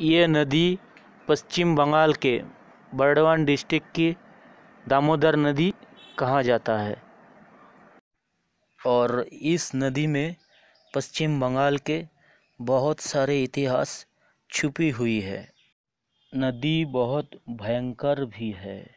ये नदी पश्चिम बंगाल के बर्डवान डिस्ट्रिक्ट की दामोदर नदी कहा जाता है और इस नदी में पश्चिम बंगाल के बहुत सारे इतिहास छुपी हुई है नदी बहुत भयंकर भी है